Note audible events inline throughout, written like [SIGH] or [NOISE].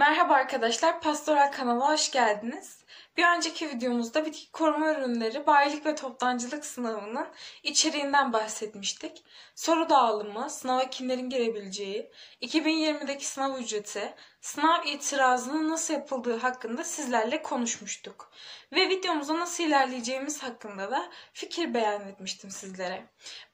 Merhaba arkadaşlar, Pastoral kanala hoş geldiniz. Bir önceki videomuzda bitki koruma ürünleri bayilik ve toptancılık sınavının içeriğinden bahsetmiştik. Soru dağılımı, sınava kimlerin girebileceği, 2020'deki sınav ücreti, sınav itirazının nasıl yapıldığı hakkında sizlerle konuşmuştuk. Ve videomuza nasıl ilerleyeceğimiz hakkında da fikir beyan etmiştim sizlere.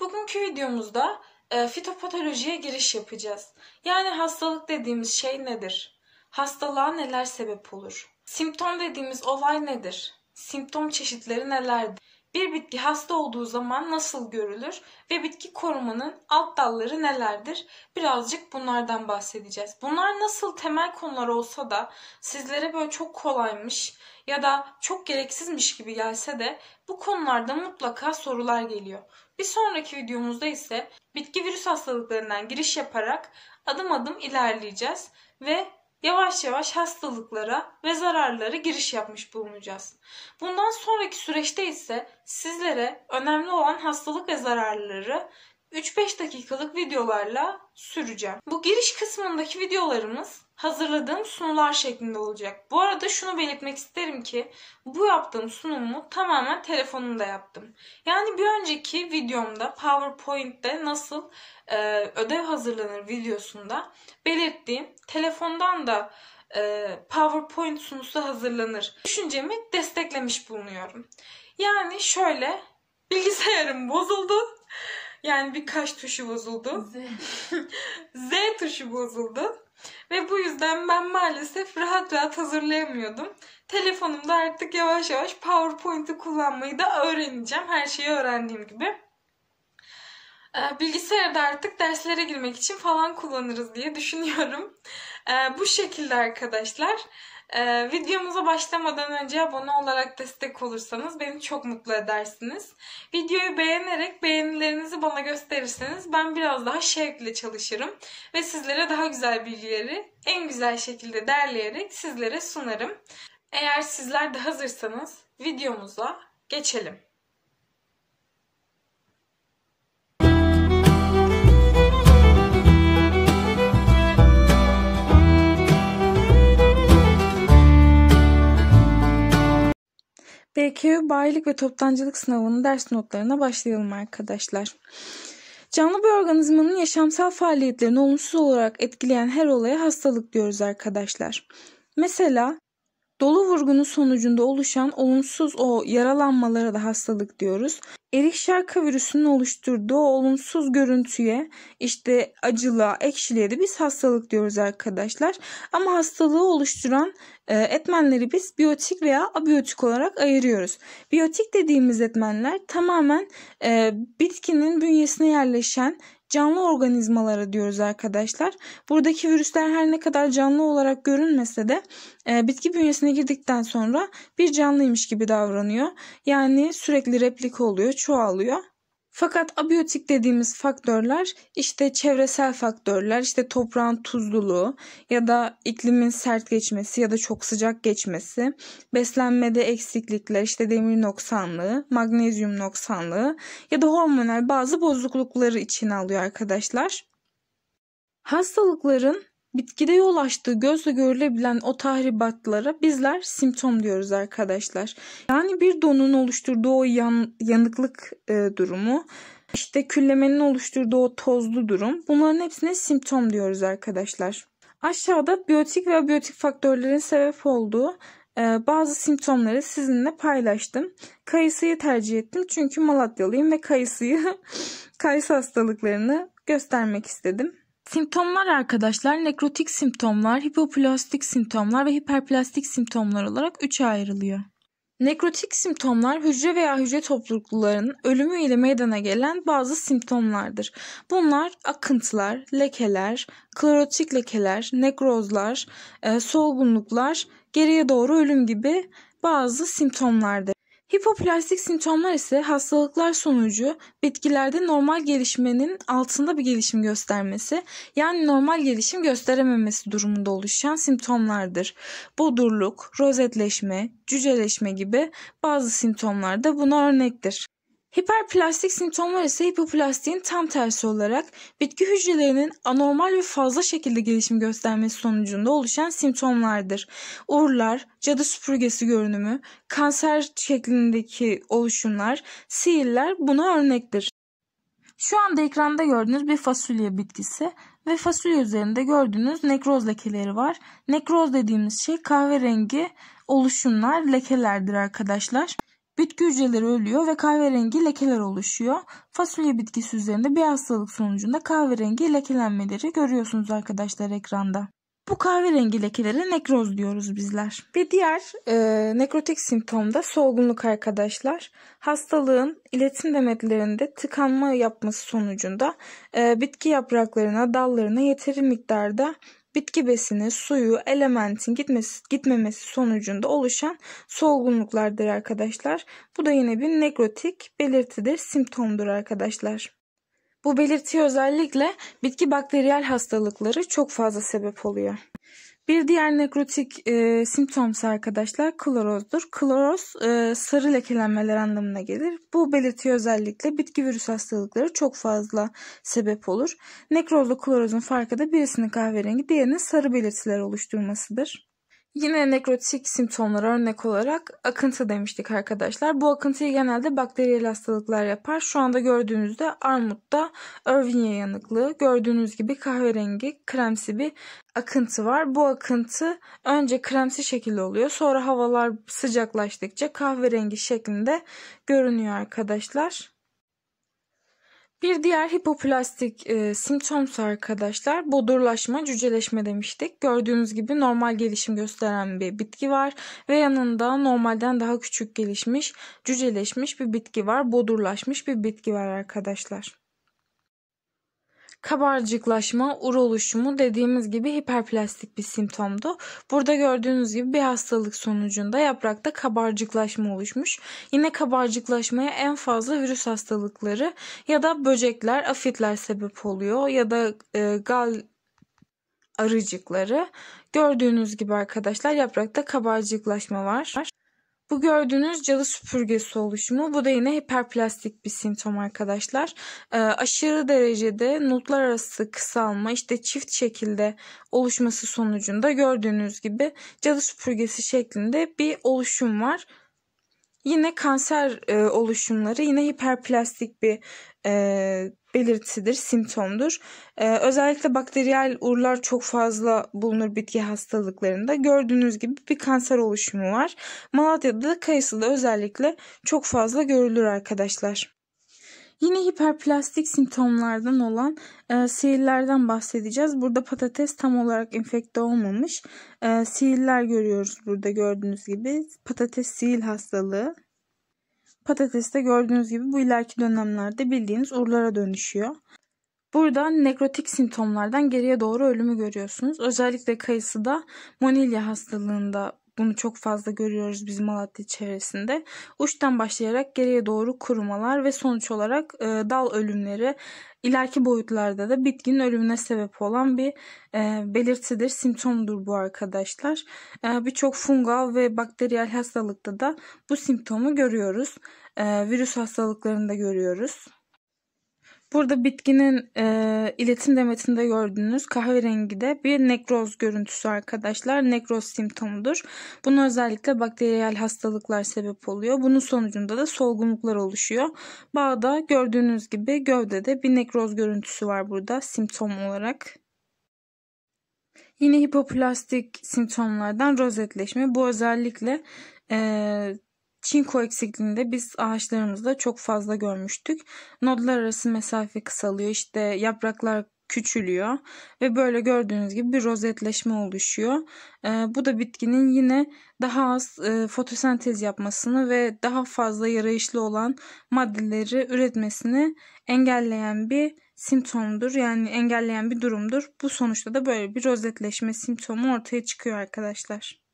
Bugünkü videomuzda e, fitopatolojiye giriş yapacağız. Yani hastalık dediğimiz şey nedir? Hastalığa neler sebep olur? Simptom dediğimiz olay nedir? Simptom çeşitleri nelerdir? Bir bitki hasta olduğu zaman nasıl görülür ve bitki korumanın alt dalları nelerdir? Birazcık bunlardan bahsedeceğiz. Bunlar nasıl temel konular olsa da sizlere böyle çok kolaymış ya da çok gereksizmiş gibi gelse de bu konularda mutlaka sorular geliyor. Bir sonraki videomuzda ise bitki virüs hastalıklarından giriş yaparak adım adım ilerleyeceğiz ve yavaş yavaş hastalıklara ve zararlara giriş yapmış bulunacağız. Bundan sonraki süreçte ise sizlere önemli olan hastalık ve zararları 3-5 dakikalık videolarla süreceğim. Bu giriş kısmındaki videolarımız hazırladığım sunular şeklinde olacak. Bu arada şunu belirtmek isterim ki bu yaptığım sunumu tamamen telefonumda yaptım. Yani bir önceki videomda PowerPoint'te nasıl e, ödev hazırlanır videosunda belirttiğim telefondan da e, PowerPoint sunusu hazırlanır düşüncemi desteklemiş bulunuyorum. Yani şöyle bilgisayarım [LAUGHS] bozuldu. Yani birkaç tuşu bozuldu. Z, [LAUGHS] Z tuşu bozuldu. Ve bu yüzden ben maalesef rahat rahat hazırlayamıyordum. Telefonumda artık yavaş yavaş PowerPoint'i kullanmayı da öğreneceğim. Her şeyi öğrendiğim gibi. Ee, bilgisayarda artık derslere girmek için falan kullanırız diye düşünüyorum. Ee, bu şekilde arkadaşlar. Ee, videomuza başlamadan önce abone olarak destek olursanız beni çok mutlu edersiniz. Videoyu beğenerek beğenilerinizi bana gösterirseniz ben biraz daha şevkle çalışırım ve sizlere daha güzel bilgileri en güzel şekilde derleyerek sizlere sunarım. Eğer sizler de hazırsanız videomuza geçelim. BKV Bayilik ve Toptancılık Sınavı'nın ders notlarına başlayalım arkadaşlar. Canlı bir organizmanın yaşamsal faaliyetlerini olumsuz olarak etkileyen her olaya hastalık diyoruz arkadaşlar. Mesela Dolu vurgunu sonucunda oluşan olumsuz o yaralanmalara da hastalık diyoruz. Erik şarka virüsünün oluşturduğu o olumsuz görüntüye işte acılığa, ekşiliğe de biz hastalık diyoruz arkadaşlar. Ama hastalığı oluşturan e, etmenleri biz biyotik veya abiyotik olarak ayırıyoruz. Biyotik dediğimiz etmenler tamamen e, bitkinin bünyesine yerleşen canlı organizmalara diyoruz arkadaşlar. Buradaki virüsler her ne kadar canlı olarak görünmese de e, bitki bünyesine girdikten sonra bir canlıymış gibi davranıyor. Yani sürekli replika oluyor, çoğalıyor fakat abiyotik dediğimiz faktörler işte çevresel faktörler, işte toprağın tuzluluğu ya da iklimin sert geçmesi ya da çok sıcak geçmesi, beslenmede eksiklikler, işte demir noksanlığı, magnezyum noksanlığı ya da hormonal bazı bozuklukları içine alıyor arkadaşlar. Hastalıkların Bitkide yol açtığı gözle görülebilen o tahribatlara bizler simptom diyoruz arkadaşlar. Yani bir donun oluşturduğu o yan, yanıklık e, durumu, işte küllemenin oluşturduğu o tozlu durum bunların hepsine simptom diyoruz arkadaşlar. Aşağıda biyotik ve biyotik faktörlerin sebep olduğu e, bazı simptomları sizinle paylaştım. Kayısıyı tercih ettim çünkü Malatyalıyım ve kayısıyı, [LAUGHS] kayısı hastalıklarını göstermek istedim. Simptomlar arkadaşlar nekrotik simptomlar, hipoplastik simptomlar ve hiperplastik simptomlar olarak üçe ayrılıyor. Nekrotik simptomlar hücre veya hücre topluluklarının ölümü ile meydana gelen bazı simptomlardır. Bunlar akıntılar, lekeler, klorotik lekeler, nekrozlar, e, solgunluklar, geriye doğru ölüm gibi bazı simptomlardır. Hipoplastik semptomlar ise hastalıklar sonucu bitkilerde normal gelişmenin altında bir gelişim göstermesi yani normal gelişim gösterememesi durumunda oluşan simptomlardır. Bodurluk, rozetleşme, cüceleşme gibi bazı simptomlar da buna örnektir. Hiperplastik simptomlar ise hipoplastiğin tam tersi olarak bitki hücrelerinin anormal ve fazla şekilde gelişim göstermesi sonucunda oluşan simptomlardır. Uğurlar, cadı süpürgesi görünümü, kanser şeklindeki oluşumlar, sihirler buna örnektir. Şu anda ekranda gördüğünüz bir fasulye bitkisi ve fasulye üzerinde gördüğünüz nekroz lekeleri var. Nekroz dediğimiz şey kahverengi oluşumlar, lekelerdir arkadaşlar. Bitki hücreleri ölüyor ve kahverengi lekeler oluşuyor. Fasulye bitkisi üzerinde bir hastalık sonucunda kahverengi lekelenmeleri görüyorsunuz arkadaşlar ekranda. Bu kahverengi lekelere nekroz diyoruz bizler. Ve diğer e, nekrotik simptom da solgunluk arkadaşlar. Hastalığın iletim demetlerinde tıkanma yapması sonucunda e, bitki yapraklarına, dallarına yeteri miktarda bitki besini, suyu, elementin gitmesi, gitmemesi sonucunda oluşan solgunluklardır arkadaşlar. Bu da yine bir nekrotik belirtidir, simptomdur arkadaşlar. Bu belirti özellikle bitki bakteriyel hastalıkları çok fazla sebep oluyor. Bir diğer nekrotik e, simptomsa arkadaşlar klorozdur. Kloroz e, sarı lekelenmeler anlamına gelir. Bu belirti özellikle bitki virüs hastalıkları çok fazla sebep olur. Nekrozla klorozun farkı da birisinin kahverengi diğerinin sarı belirtiler oluşturmasıdır. Yine nekrotik simptomlara örnek olarak akıntı demiştik arkadaşlar. Bu akıntıyı genelde bakteriyel hastalıklar yapar. Şu anda gördüğünüzde armutta Irvinia yanıklığı, gördüğünüz gibi kahverengi kremsi bir akıntı var. Bu akıntı önce kremsi şekilde oluyor. Sonra havalar sıcaklaştıkça kahverengi şeklinde görünüyor arkadaşlar. Bir diğer hipoplastik e, simptomsa arkadaşlar bodurlaşma, cüceleşme demiştik. Gördüğünüz gibi normal gelişim gösteren bir bitki var ve yanında normalden daha küçük gelişmiş, cüceleşmiş bir bitki var, bodurlaşmış bir bitki var arkadaşlar. Kabarcıklaşma, ur oluşumu dediğimiz gibi hiperplastik bir simptomdu. Burada gördüğünüz gibi bir hastalık sonucunda yaprakta kabarcıklaşma oluşmuş. Yine kabarcıklaşmaya en fazla virüs hastalıkları ya da böcekler, afitler sebep oluyor ya da e, gal arıcıkları. Gördüğünüz gibi arkadaşlar yaprakta kabarcıklaşma var. Bu gördüğünüz cadı süpürgesi oluşumu. Bu da yine hiperplastik bir simptom arkadaşlar. E, aşırı derecede notlar arası kısalma işte çift şekilde oluşması sonucunda gördüğünüz gibi cadı süpürgesi şeklinde bir oluşum var. Yine kanser e, oluşumları yine hiperplastik bir e, belirtisidir, simptomdur. Ee, özellikle bakteriyel uğurlar çok fazla bulunur bitki hastalıklarında. Gördüğünüz gibi bir kanser oluşumu var. Malatya'da da kayısıda özellikle çok fazla görülür arkadaşlar. Yine hiperplastik simptomlardan olan e, sihirlerden bahsedeceğiz. Burada patates tam olarak enfekte olmamış. E, sihirler görüyoruz burada gördüğünüz gibi. Patates sihir hastalığı. Patates de gördüğünüz gibi bu ileriki dönemlerde bildiğiniz urlara dönüşüyor. Burada nekrotik simptomlardan geriye doğru ölümü görüyorsunuz. Özellikle kayısı da monilya hastalığında bunu çok fazla görüyoruz biz Malatya çevresinde. Uçtan başlayarak geriye doğru kurumalar ve sonuç olarak e, dal ölümleri ileriki boyutlarda da bitkinin ölümüne sebep olan bir e, belirtidir, simptomdur bu arkadaşlar. E, Birçok fungal ve bakteriyel hastalıkta da bu simptomu görüyoruz. E, virüs hastalıklarında görüyoruz. Burada bitkinin e, iletim demetinde gördüğünüz kahverengi de bir nekroz görüntüsü arkadaşlar. Nekroz simptomudur. Bunun özellikle bakteriyel hastalıklar sebep oluyor. Bunun sonucunda da solgunluklar oluşuyor. Bağda gördüğünüz gibi gövdede bir nekroz görüntüsü var burada simptom olarak. Yine hipoplastik simptomlardan rozetleşme. Bu özellikle e, Çinko eksikliğinde biz ağaçlarımızda çok fazla görmüştük. Nodlar arası mesafe kısalıyor. İşte yapraklar küçülüyor ve böyle gördüğünüz gibi bir rozetleşme oluşuyor. E, bu da bitkinin yine daha az e, fotosentez yapmasını ve daha fazla yarayışlı olan maddeleri üretmesini engelleyen bir simptomdur. Yani engelleyen bir durumdur. Bu sonuçta da böyle bir rozetleşme simptomu ortaya çıkıyor arkadaşlar.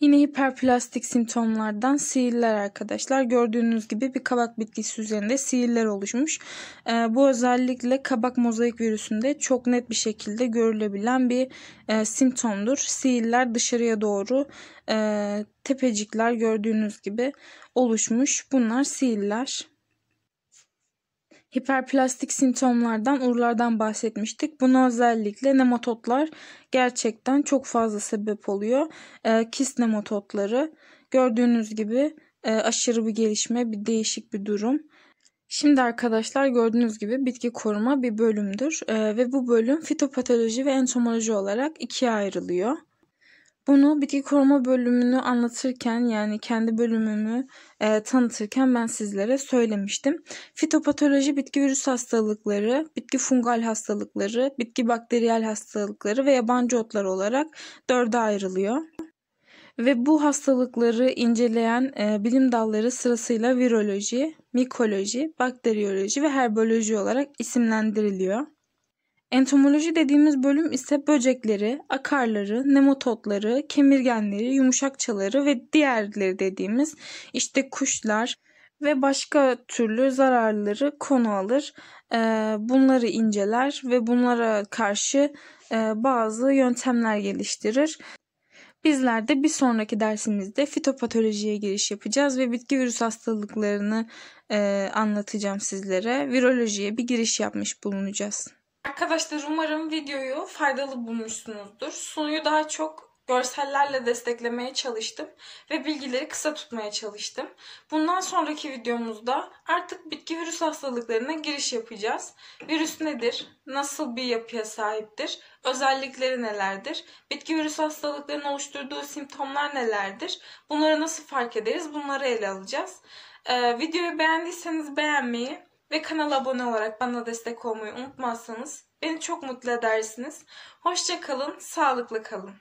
Yine hiperplastik simptomlardan sihirler arkadaşlar. Gördüğünüz gibi bir kabak bitkisi üzerinde sihirler oluşmuş. E, bu özellikle kabak mozaik virüsünde çok net bir şekilde görülebilen bir e, simptomdur. Sihirler dışarıya doğru e, tepecikler gördüğünüz gibi oluşmuş. Bunlar sihirler hiperplastik simptomlardan, uğurlardan bahsetmiştik. Buna özellikle nematotlar gerçekten çok fazla sebep oluyor. E, kist nematotları gördüğünüz gibi e, aşırı bir gelişme, bir değişik bir durum. Şimdi arkadaşlar gördüğünüz gibi bitki koruma bir bölümdür e, ve bu bölüm fitopatoloji ve entomoloji olarak ikiye ayrılıyor. Bunu bitki koruma bölümünü anlatırken yani kendi bölümümü e, tanıtırken ben sizlere söylemiştim. Fitopatoloji bitki virüs hastalıkları, bitki fungal hastalıkları, bitki bakteriyel hastalıkları ve yabancı otlar olarak dörde ayrılıyor. Ve bu hastalıkları inceleyen e, bilim dalları sırasıyla viroloji, mikoloji, bakterioloji ve herboloji olarak isimlendiriliyor. Entomoloji dediğimiz bölüm ise böcekleri, akarları, nematotları, kemirgenleri, yumuşakçaları ve diğerleri dediğimiz işte kuşlar ve başka türlü zararları konu alır. Ee, bunları inceler ve bunlara karşı e, bazı yöntemler geliştirir. Bizler de bir sonraki dersimizde fitopatolojiye giriş yapacağız ve bitki virüs hastalıklarını e, anlatacağım sizlere. Virolojiye bir giriş yapmış bulunacağız. Arkadaşlar umarım videoyu faydalı bulmuşsunuzdur. Sunuyu daha çok görsellerle desteklemeye çalıştım ve bilgileri kısa tutmaya çalıştım. Bundan sonraki videomuzda artık bitki virüs hastalıklarına giriş yapacağız. Virüs nedir? Nasıl bir yapıya sahiptir? Özellikleri nelerdir? Bitki virüs hastalıklarının oluşturduğu simptomlar nelerdir? Bunları nasıl fark ederiz? Bunları ele alacağız. Ee, videoyu beğendiyseniz beğenmeyi, ve kanala abone olarak bana destek olmayı unutmazsanız beni çok mutlu edersiniz. Hoşçakalın, sağlıklı kalın.